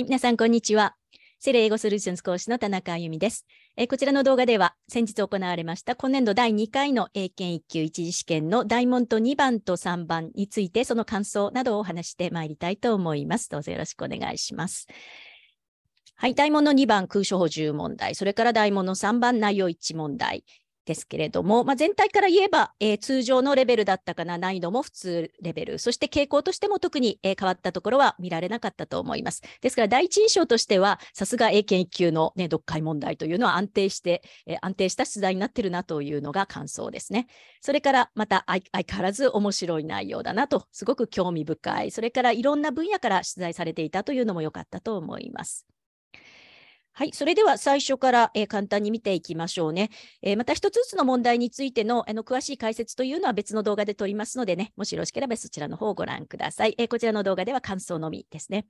い、皆さん、こんにちは。セレ英語ソリューションズ講師の田中あゆみです、えー、こちらの動画では、先日行われました今年度第2回の英検1級一次試験の大問と2番と3番について、その感想などをお話してまいりたいと思います。どうぞよろしくお願いします。はい、大問の2番、空所補充問題、それから大問の3番、内容1問題、ですけれども、まあ、全体から言えば、えー、通常のレベルだったかな、難易度も普通レベル、そして傾向としても特に、えー、変わったところは見られなかったと思います。ですから、第一印象としては、さすが英検1級の、ね、読解問題というのは安定して、えー、安定した出題になってるなというのが感想ですね。それから、また相変わらず面白い内容だなと、すごく興味深い、それからいろんな分野から出題されていたというのも良かったと思います。はい、それでは最初から、えー、簡単に見ていきましょうね。えー、また一つずつの問題についてのあの詳しい解説というのは別の動画で撮りますのでね、もしよろしければそちらの方をご覧ください。えー、こちらの動画では感想のみですね。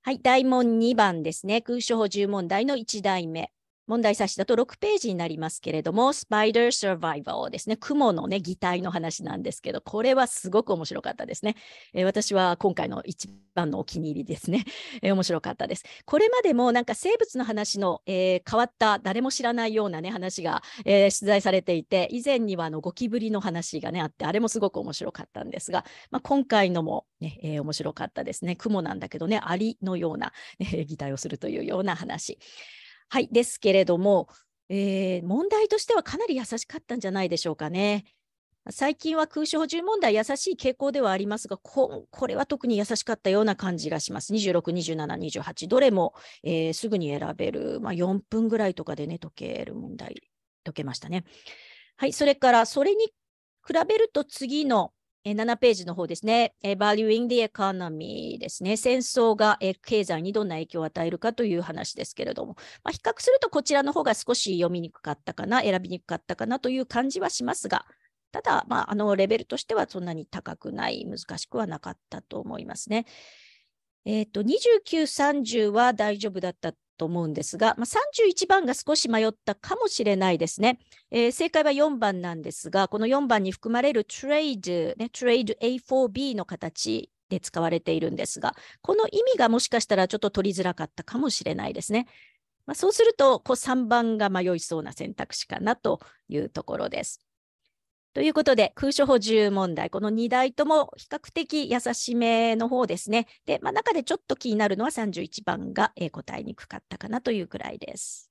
はい、大問2番ですね。空所法10問題の1題目。問題冊子だと6ページになりますけれども、スパイダー・サバイバーですね、雲のね、擬態の話なんですけど、これはすごく面白かったですね。えー、私は今回の一番のお気に入りですね、えー、面白かったです。これまでもなんか生物の話の、えー、変わった誰も知らないようなね、話が、え出題されていて、以前にはあのゴキブリの話がね、あって、あれもすごく面白かったんですが、まあ、今回のもね、え面白かったですね。雲なんだけどね、アリのような、ね、擬態をするというような話。はい、ですけれども、えー、問題としてはかなり優しかったんじゃないでしょうかね。最近は空襲補充問題、優しい傾向ではありますがこ、これは特に優しかったような感じがします。26、27、28、どれも、えー、すぐに選べる、まあ、4分ぐらいとかでね、解ける問題、解けましたね。はい、それから、それに比べると次の7ページの方ですね、ー、Valuing the Economy ですね、戦争が、経済にどんな影響を与えるかという話ですけれども、まあ、比較するとこちらの方が少し読みにくかったかな、選びにくかったかなという感じはしますが、ただ、まあ、あのレベルとしてはそんなに高くない、難しくはなかったと思いますね。えー、と、29、30は大丈夫だったと思うんですが、まあ、31番が少し迷ったかもしれないですね、えー、正解は4番なんですが、この4番に含まれるトレイド、ね、トレイド A4B の形で使われているんですが、この意味がもしかしたらちょっと取りづらかったかもしれないですね。まあ、そうすると、こう3番が迷いそうな選択肢かなというところです。ということで、空所補充問題、この2台とも比較的優しめの方ですね。で、まあ、中でちょっと気になるのは31番が、えー、答えにくかったかなというくらいです。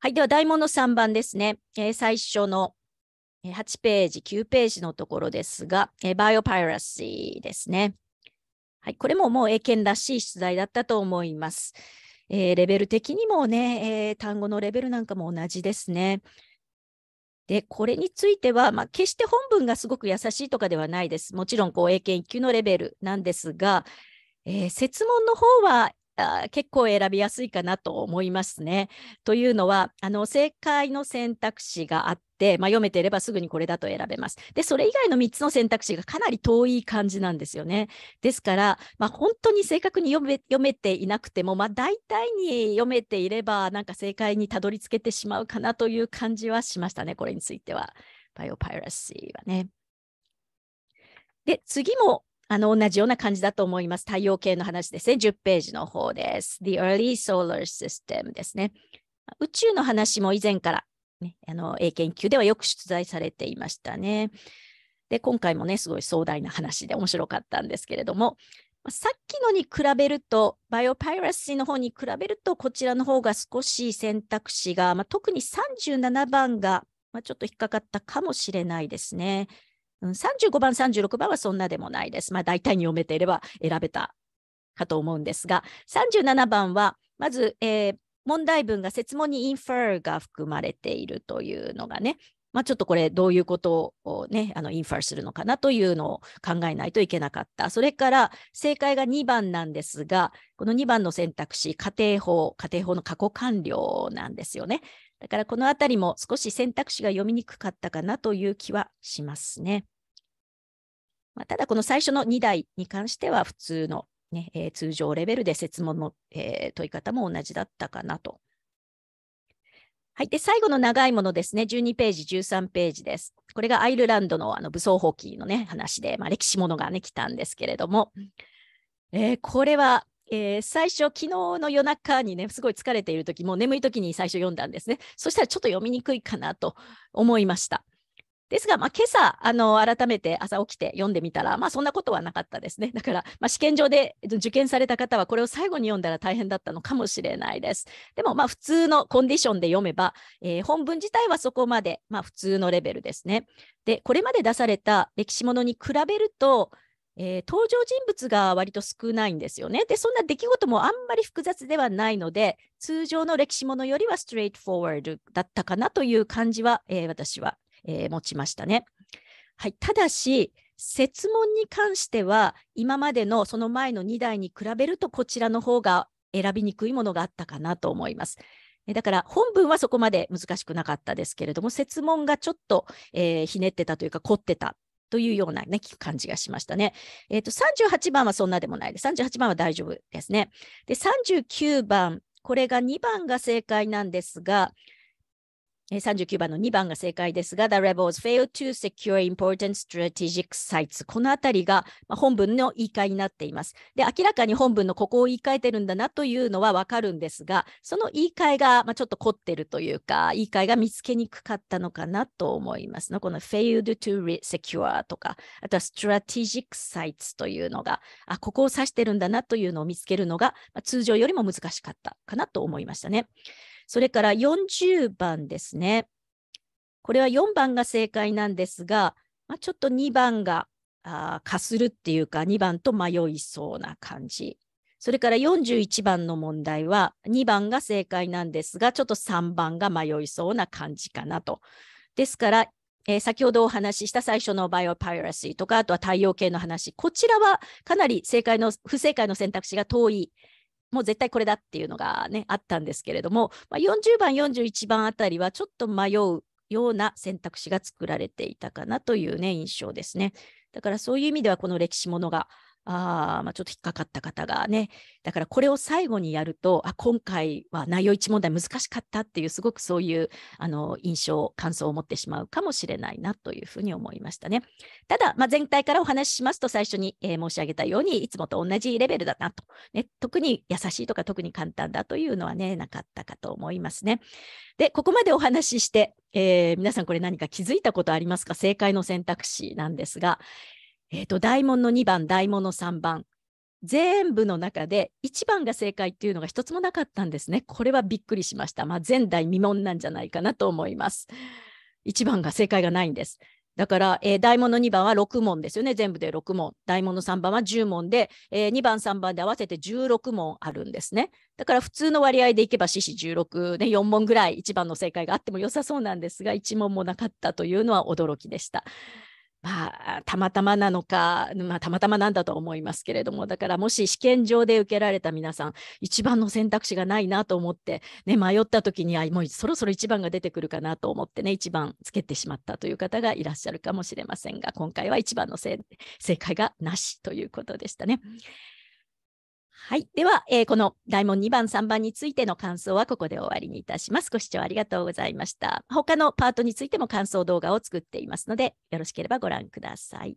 はい、では、大問の3番ですね。えー、最初の8ページ、9ページのところですが、えー、バイオパイラシーですね。はい、これももう英検らしい出題だったと思います。えー、レベル的にもね、えー、単語のレベルなんかも同じですね。で、これについては、まあ、決して本文がすごく優しいとかではないです。もちろん、こう、英検1級のレベルなんですが、えー、設問の方は、あ結構選びやすいかなと思いますね。というのは、あの、正解の選択肢があっ、まあ、読めていればすぐにこれだと選べます。で、それ以外の3つの選択肢がかなり遠い感じなんですよね。ですから、まあ、本当に正確に読めていなくても、まあ、大体に読めていれば、なんか正解にたどり着けてしまうかなという感じはしましたね、これについては。バイオパイラシーはね。で、次もあの同じような感じだと思います。太陽系の話ですね。10ページの方です。The Early Solar System ですね。宇宙の話も以前からね、あの A 研究ではよく出題されていましたね。で今回もねすごい壮大な話で面白かったんですけれどもさっきのに比べるとバイオパイラシーの方に比べるとこちらの方が少し選択肢が、まあ、特に37番が、まあ、ちょっと引っかかったかもしれないですね。35番36番はそんなでもないです。まあ、大体に読めていれば選べたかと思うんですが37番はまず、えー、問題文が設問に infer が含まれているというのがね、まあ、ちょっとこれどういうことをね、あのインファーするのかなというのを考えないといけなかった。それから正解が2番なんですが、この2番の選択肢、家庭法、仮定法の過去完了なんですよね。だからこのあたりも少し選択肢が読みにくかったかなという気はしますね。まあ、ただこの最初の2台に関しては普通のねえー、通常レベルで設問の、えー、問い方も同じだったかなと。はい、で最後の長いものですね、12ページ、13ページです。これがアイルランドのあの武装放棄の、ね、話で、まあ、歴史ものが、ね、来たんですけれども、えー、これは、えー、最初、昨日の夜中にね、すごい疲れている時もう眠い時に最初読んだんですね。そしたらちょっと読みにくいかなと思いました。ですが、まあ、今朝、あの、改めて朝起きて読んでみたら、まあ、そんなことはなかったですね。だから、まあ、試験場で受験された方は、これを最後に読んだら大変だったのかもしれないです。でも、まあ、普通のコンディションで読めば、えー、本文自体はそこまで、まあ、普通のレベルですね。で、これまで出された歴史ものに比べると、えー、登場人物が割と少ないんですよね。で、そんな出来事もあんまり複雑ではないので、通常の歴史ものよりはストレートフォワードだったかなという感じは、えー、私はえー、持ちましたね。はい、ただし、設問に関しては、今までのその前の2台に比べると、こちらの方が選びにくいものがあったかなと思います。だから本文はそこまで難しくなかったですけれども、設問がちょっと、えー、ひねってたというか、凝ってたというような、ね、感じがしましたね。えー、と、38番はそんなでもないです。38番は大丈夫ですね。で、39番、これが2番が正解なんですが、39番の2番が正解ですが、The Rebels failed to secure important strategic sites。このあたりが本文の言い換えになっています。で、明らかに本文のここを言い換えてるんだなというのはわかるんですが、その言い換えがちょっと凝ってるというか、言い換えが見つけにくかったのかなと思いますの。この failed to secure とか、あとは strategic sites というのが、あ、ここを指してるんだなというのを見つけるのが、通常よりも難しかったかなと思いましたね。それから40番ですね。これは4番が正解なんですが、まあ、ちょっと2番があかするっていうか、2番と迷いそうな感じ。それから41番の問題は、2番が正解なんですが、ちょっと3番が迷いそうな感じかなと。ですから、えー、先ほどお話しした最初のバイオパイラシーとか、あとは太陽系の話、こちらはかなり正解の不正解の選択肢が遠いもう絶対これだっていうのがねあったんですけれども、まあ、40番41番あたりはちょっと迷うような選択肢が作られていたかなというね印象ですね。だからそういう意味ではこの歴史ものがあ、まあ、ちょっと引っかかった方がね、だからこれを最後にやると、あ今回は内容1問題難しかったっていう、すごくそういうあの印象、感想を持ってしまうかもしれないなというふうに思いましたね。ただ、まあ、全体からお話ししますと、最初に、えー、申し上げたように、いつもと同じレベルだなと、ね、特に優しいとか特に簡単だというのはね、なかったかと思いますね。で、ここまでお話しして、えー、皆さんこれ何か気づいたことありますか正解の選択肢なんですが、えー、と、大門の2番、大門の3番、全部の中で1番が正解っていうのが一つもなかったんですね。これはびっくりしました。まあ、前代未聞なんじゃないかなと思います。1番が正解がないんです。だから、えー、大物2番は6問ですよね。全部で6問。大の3番は10問で、えー、2番、3番で合わせて16問あるんですね。だから普通の割合でいけば四子16 4問ぐらい1番の正解があっても良さそうなんですが、1問もなかったというのは驚きでした。まあ、たまたまなのか、まあ、たまたまなんだと思いますけれども、だからもし試験場で受けられた皆さん、一番の選択肢がないなと思って、ね、迷った時に、は、もうそろそろ一番が出てくるかなと思ってね、一番つけてしまったという方がいらっしゃるかもしれませんが、今回は一番の正解がなしということでしたね。はい。では、えー、この大問2番、3番についての感想はここで終わりにいたします。ご視聴ありがとうございました。他のパートについても感想動画を作っていますので、よろしければご覧ください。